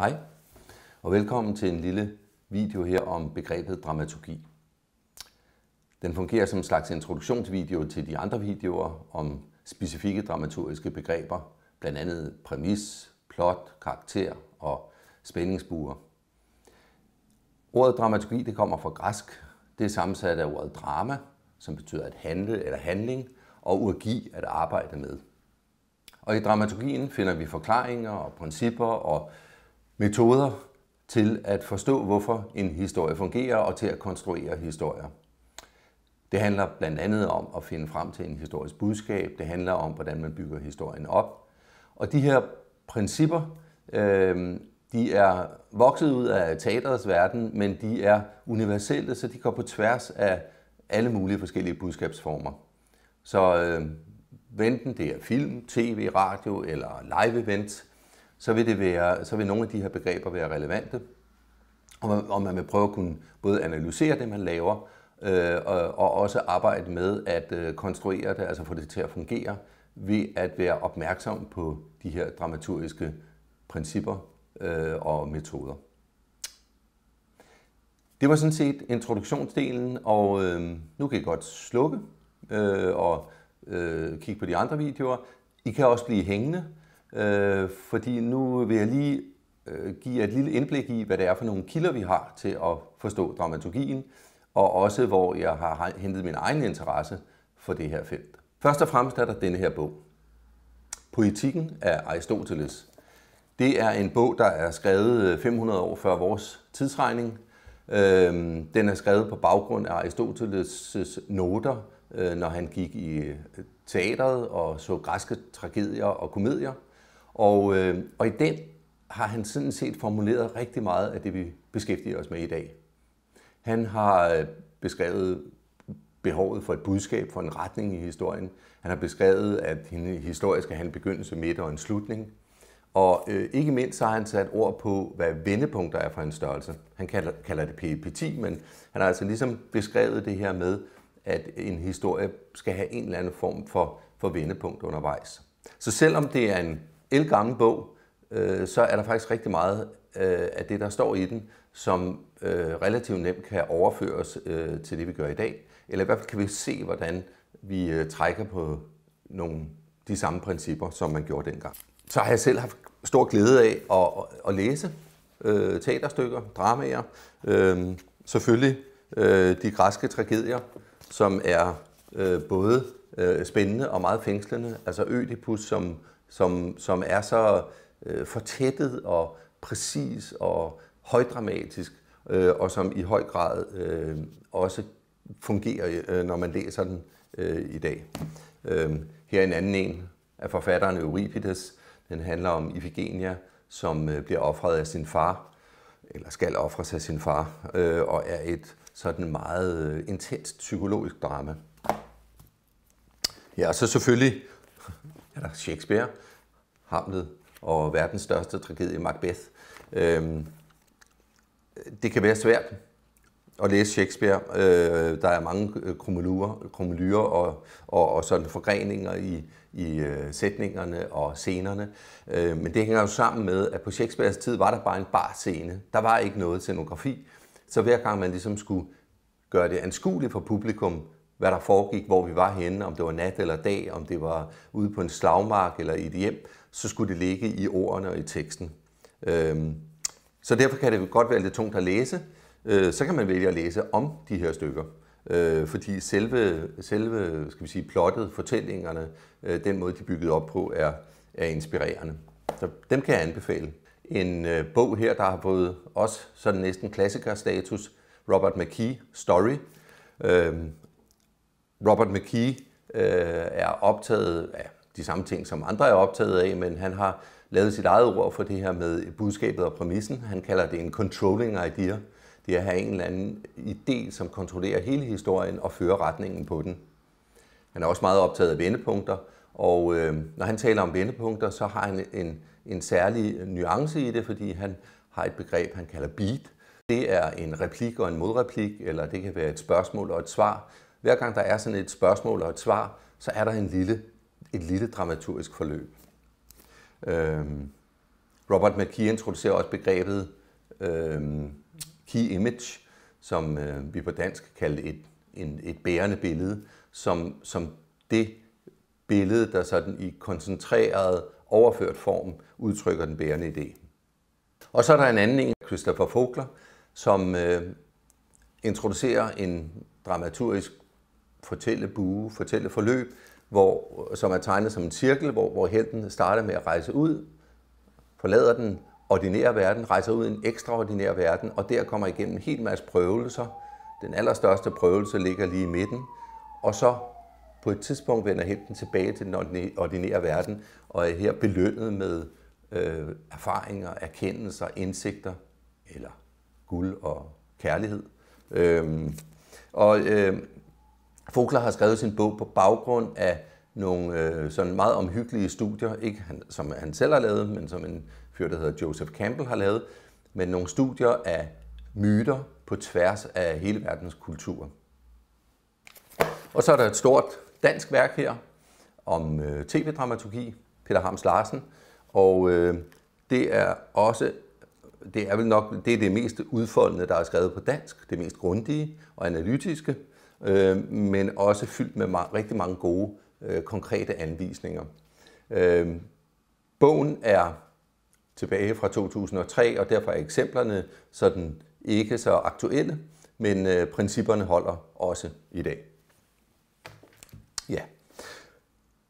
Hej, og velkommen til en lille video her om begrebet dramaturgi. Den fungerer som en slags introduktionsvideo til de andre videoer om specifikke dramaturgiske begreber, blandt andet præmis, plot, karakter og spændingsbuer. Ordet dramaturgi det kommer fra græsk. Det er sammensat af ordet drama, som betyder at handle eller handling, og urgi at arbejde med. Og i dramaturgien finder vi forklaringer og principper og metoder til at forstå, hvorfor en historie fungerer og til at konstruere historier. Det handler blandt andet om at finde frem til en historisk budskab. Det handler om, hvordan man bygger historien op. Og de her principper, øh, de er vokset ud af teaterets verden, men de er universelle, så de går på tværs af alle mulige forskellige budskabsformer. Så øh, venten det er film, tv, radio eller live-event, så vil, det være, så vil nogle af de her begreber være relevante, og man, og man vil prøve at kunne både analysere det, man laver, øh, og, og også arbejde med at øh, konstruere det, altså få det til at fungere, ved at være opmærksom på de her dramaturgiske principper øh, og metoder. Det var sådan set introduktionsdelen, og øh, nu kan I godt slukke øh, og øh, kigge på de andre videoer. I kan også blive hængende, øh, fordi nu vil jeg lige øh, give et lille indblik i, hvad det er for nogle kilder, vi har til at forstå dramaturgien, og også hvor jeg har hentet min egen interesse for det her felt. Først og fremmest er der denne her bog, Poetikken af Aristoteles. Det er en bog, der er skrevet 500 øh, år før vores tidsregning. Øh, den er skrevet på baggrund af Aristoteles' noter, øh, når han gik i teateret og så græske tragedier og komedier. Og, øh, og i den har han sådan set formuleret rigtig meget af det, vi beskæftiger os med i dag. Han har øh, beskrevet behovet for et budskab, for en retning i historien. Han har beskrevet, at historie skal have en begyndelse, midt og en slutning. Og øh, ikke mindst så har han sat ord på, hvad vendepunkter er for en størrelse. Han kalder, kalder det PP10, men han har altså ligesom beskrevet det her med, at en historie skal have en eller anden form for, for vendepunkt undervejs. Så selvom det er en elgammel bog, øh, så er der faktisk rigtig meget øh, af det, der står i den, som øh, relativt nemt kan overføres øh, til det, vi gør i dag. Eller i hvert fald kan vi se, hvordan vi øh, trækker på nogle de samme principper, som man gjorde dengang. Så har jeg selv haft stor glæde af at, at, at læse øh, teaterstykker, dramaer, øh, selvfølgelig øh, de græske tragedier, som er øh, både øh, spændende og meget fængslende. Altså Ødipus, som som, som er så øh, fortættet og præcis og højdramatisk, øh, og som i høj grad øh, også fungerer, øh, når man læser den øh, i dag. Øh, her er en anden en af forfatteren Euripides. Den handler om Ifigenia, som øh, bliver offret af sin far, eller skal ofres af sin far, øh, og er et sådan meget øh, intenst psykologisk drama. Ja, og så selvfølgelig eller Shakespeare, Hamlet og verdens største tragedie, Macbeth. Øhm, det kan være svært at læse Shakespeare. Øh, der er mange øh, kromelyrer og, og, og sådan forgreninger i, i øh, sætningerne og scenerne. Øh, men det hænger jo sammen med, at på Shakespeares tid var der bare en bar scene. Der var ikke noget scenografi. Så hver gang man ligesom skulle gøre det anskueligt for publikum, hvad der foregik, hvor vi var henne, om det var nat eller dag, om det var ude på en slagmark eller i et hjem, så skulle det ligge i ordene og i teksten. Øhm, så derfor kan det godt være lidt tungt at læse. Øh, så kan man vælge at læse om de her stykker. Øh, fordi selve, selve skal vi sige, plottet, fortællingerne, øh, den måde, de er bygget op på, er, er inspirerende. Så dem kan jeg anbefale. En bog her, der har fået også sådan næsten klassikerstatus, Robert McKee Story. Øhm, Robert McKee øh, er optaget af de samme ting, som andre er optaget af, men han har lavet sit eget ord for det her med budskabet og præmissen. Han kalder det en controlling idea. Det er at have en eller anden idé, som kontrollerer hele historien og fører retningen på den. Han er også meget optaget af vendepunkter, og øh, når han taler om vendepunkter, så har han en, en særlig nuance i det, fordi han har et begreb, han kalder beat. Det er en replik og en modreplik, eller det kan være et spørgsmål og et svar, hver gang der er sådan et spørgsmål og et svar, så er der en lille, et lille dramaturgisk forløb. Øhm, Robert McKee introducerer også begrebet øhm, key image, som øh, vi på dansk kalder et, en, et bærende billede, som, som det billede, der sådan i koncentreret, overført form udtrykker den bærende idé. Og så er der en anden en, Christopher Fogler, som øh, introducerer en dramaturgisk fortælle bue, fortælle forløb, hvor, som er tegnet som en cirkel, hvor, hvor helten starter med at rejse ud, forlader den ordinære verden, rejser ud i en ekstraordinær verden, og der kommer igennem en hel masse prøvelser. Den allerstørste prøvelse ligger lige i midten, og så på et tidspunkt vender helten tilbage til den ordinære verden, og er her belønnet med øh, erfaringer, erkendelser, indsigter, eller guld og kærlighed. Øhm, og øh, Fogler har skrevet sin bog på baggrund af nogle øh, sådan meget omhyggelige studier, ikke han, som han selv har lavet, men som en fyr, der hedder Joseph Campbell har lavet, men nogle studier af myter på tværs af hele verdens kultur. Og så er der et stort dansk værk her om øh, tv-dramaturgi, Peter Harms Larsen, og øh, det er også det er vel nok det, er det mest udfoldende, der er skrevet på dansk, det mest grundige og analytiske, øh, men også fyldt med meget, rigtig mange gode, øh, konkrete anvisninger. Øh, bogen er tilbage fra 2003, og derfor er eksemplerne sådan ikke så aktuelle, men øh, principperne holder også i dag. Ja.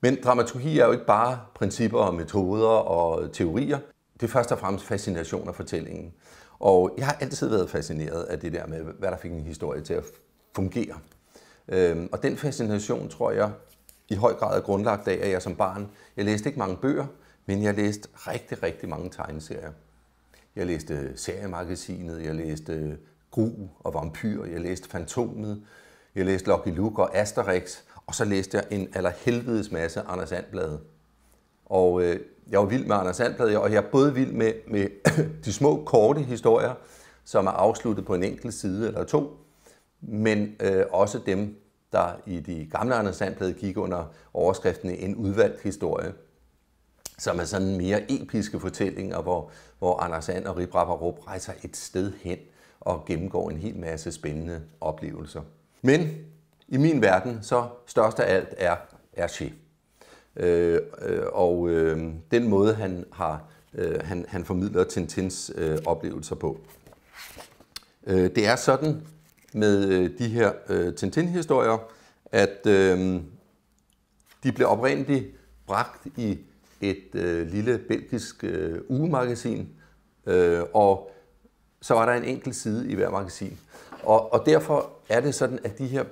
Men dramaturgi er jo ikke bare principper og metoder og teorier. Det er først og fremmest fascination af fortællingen. Og jeg har altid været fascineret af det der med, hvad der fik en historie til at fungere. Øh, og den fascination, tror jeg, i høj grad er grundlagt af, at jeg som barn, jeg læste ikke mange bøger, men jeg læste rigtig, rigtig mange tegneserier. Jeg læste seriemagasinet, jeg læste Gru og Vampyr, jeg læste Fantomet, jeg læste Lucky Luke og Asterix, og så læste jeg en allerhelvedes masse Anders Sandblad. Og øh, jeg var vild med Anders Sandblad, og jeg er både vild med, med de små, korte historier, som er afsluttet på en enkelt side eller to, men øh, også dem, der i de gamle Anders Sandblad gik under overskriften En udvalgt historie, som er sådan mere episke fortællinger, hvor, hvor Anders Sand og Ribrap og Rup rejser et sted hen og gennemgår en hel masse spændende oplevelser. Men i min verden, så størst af alt er, Hergé. Øh, øh, og øh, den måde, han, har, øh, han, han formidler Tintins øh, oplevelser på. Øh, det er sådan, med øh, de her øh, Tintin-historier, at øh, de blev oprindeligt bragt i et øh, lille belgisk øh, ugemagasin, øh, og så var der en enkelt side i hver magasin. Og, og derfor er det sådan, at de her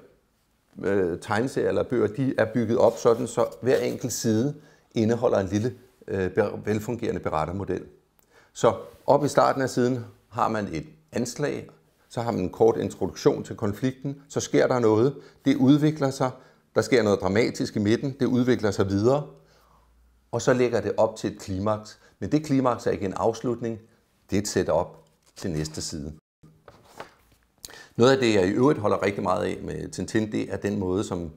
øh, tegneserier eller bøger, de er bygget op sådan, så hver enkelt side indeholder en lille øh, velfungerende berettermodel. Så op i starten af siden har man et anslag, så har man en kort introduktion til konflikten, så sker der noget, det udvikler sig, der sker noget dramatisk i midten, det udvikler sig videre, og så lægger det op til et klimaks. Men det klimaks er ikke en afslutning, det er et setup til næste side. Noget af det, jeg i øvrigt holder rigtig meget af med Tintin, det er den måde, som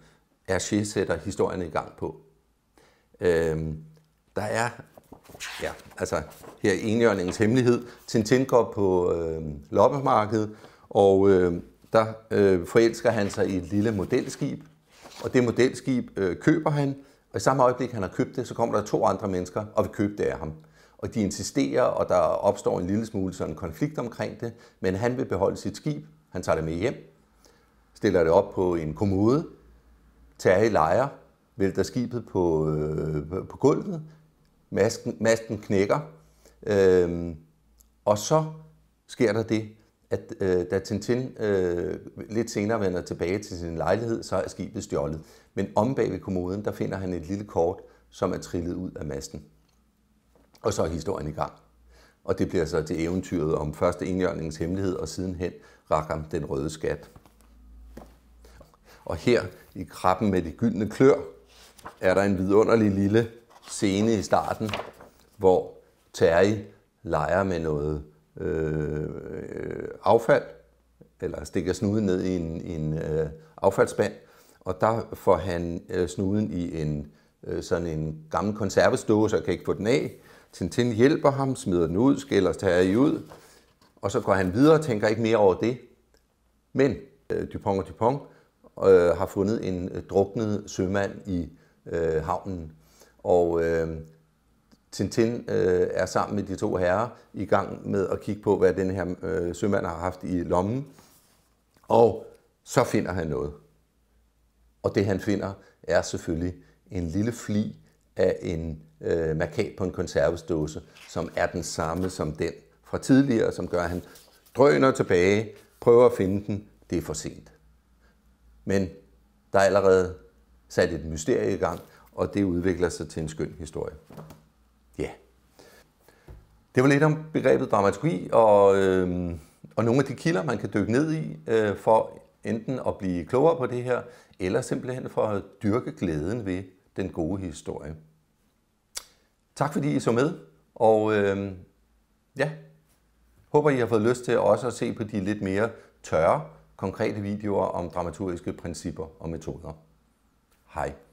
Hergé sætter historien i gang på. Øhm, der er ja, altså her er enhjørningens hemmelighed. Tintin går på øh, loppemarkedet, og øh, der øh, forelsker han sig i et lille modelskib, og det modelskib øh, køber han, og i samme øjeblik, han har købt det, så kommer der to andre mennesker og vil købe det af ham. Og de insisterer, og der opstår en lille smule sådan en konflikt omkring det, men han vil beholde sit skib, han tager det med hjem, stiller det op på en kommode, tager i lejer, vælter skibet på, øh, på gulvet, masken, masken knækker, øh, og så sker der det, at øh, da Tintin øh, lidt senere vender tilbage til sin lejlighed, så er skibet stjålet. Men om bag ved kommoden, der finder han et lille kort, som er trillet ud af masten. Og så er historien i gang. Og det bliver så til eventyret om første enhjørningens hemmelighed, og sidenhen Rakam den røde skat. Og her i krabben med de gyldne klør, er der en vidunderlig lille scene i starten, hvor Terry leger med noget øh, affald, eller stikker snuden ned i en, i en øh, affaldsband, og der får han øh, snuden i en øh, sådan en gammel konservesdåse og kan ikke få den af. Tintin hjælper ham, smider den ud, skælder Terry ud, og så går han videre og tænker ikke mere over det. Men øh, Dupont og Dupont øh, har fundet en øh, druknet sømand i øh, havnen. Og øh, Tintin øh, er sammen med de to herrer i gang med at kigge på, hvad den her øh, sømand har haft i lommen. Og så finder han noget. Og det han finder er selvfølgelig en lille fli af en øh, markat på en konservesdåse, som er den samme som den fra tidligere, som gør, at han drøner tilbage, prøver at finde den. Det er for sent. Men der er allerede sat et mysterie i gang, og det udvikler sig til en skøn historie. Ja. Yeah. Det var lidt om begrebet dramaturgi, og, øh, og nogle af de kilder, man kan dykke ned i, øh, for enten at blive klogere på det her, eller simpelthen for at dyrke glæden ved den gode historie. Tak fordi I så med, og øh, ja, håber I har fået lyst til også at se på de lidt mere tørre, konkrete videoer om dramaturgiske principper og metoder. Hej.